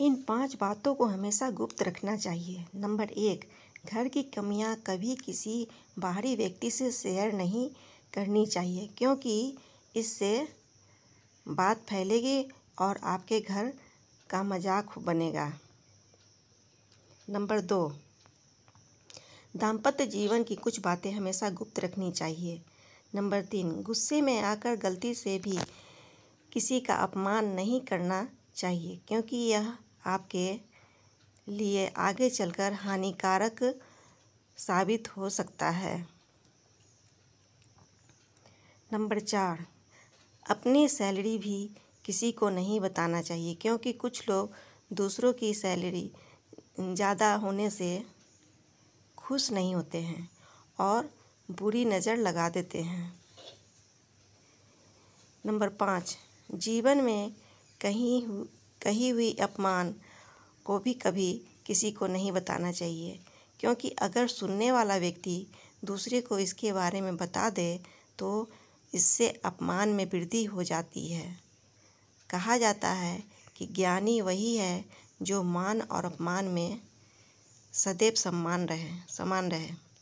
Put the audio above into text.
इन पांच बातों को हमेशा गुप्त रखना चाहिए नंबर एक घर की कमियां कभी किसी बाहरी व्यक्ति से शेयर नहीं करनी चाहिए क्योंकि इससे बात फैलेगी और आपके घर का मजाक बनेगा नंबर दो दाम्पत्य जीवन की कुछ बातें हमेशा गुप्त रखनी चाहिए नंबर तीन गुस्से में आकर गलती से भी किसी का अपमान नहीं करना चाहिए क्योंकि यह आपके लिए आगे चलकर हानिकारक साबित हो सकता है नंबर चार अपनी सैलरी भी किसी को नहीं बताना चाहिए क्योंकि कुछ लोग दूसरों की सैलरी ज़्यादा होने से खुश नहीं होते हैं और बुरी नज़र लगा देते हैं नंबर पाँच जीवन में कहीं कही हुई अपमान को भी कभी किसी को नहीं बताना चाहिए क्योंकि अगर सुनने वाला व्यक्ति दूसरे को इसके बारे में बता दे तो इससे अपमान में वृद्धि हो जाती है कहा जाता है कि ज्ञानी वही है जो मान और अपमान में सदैव सम्मान रहे समान रहे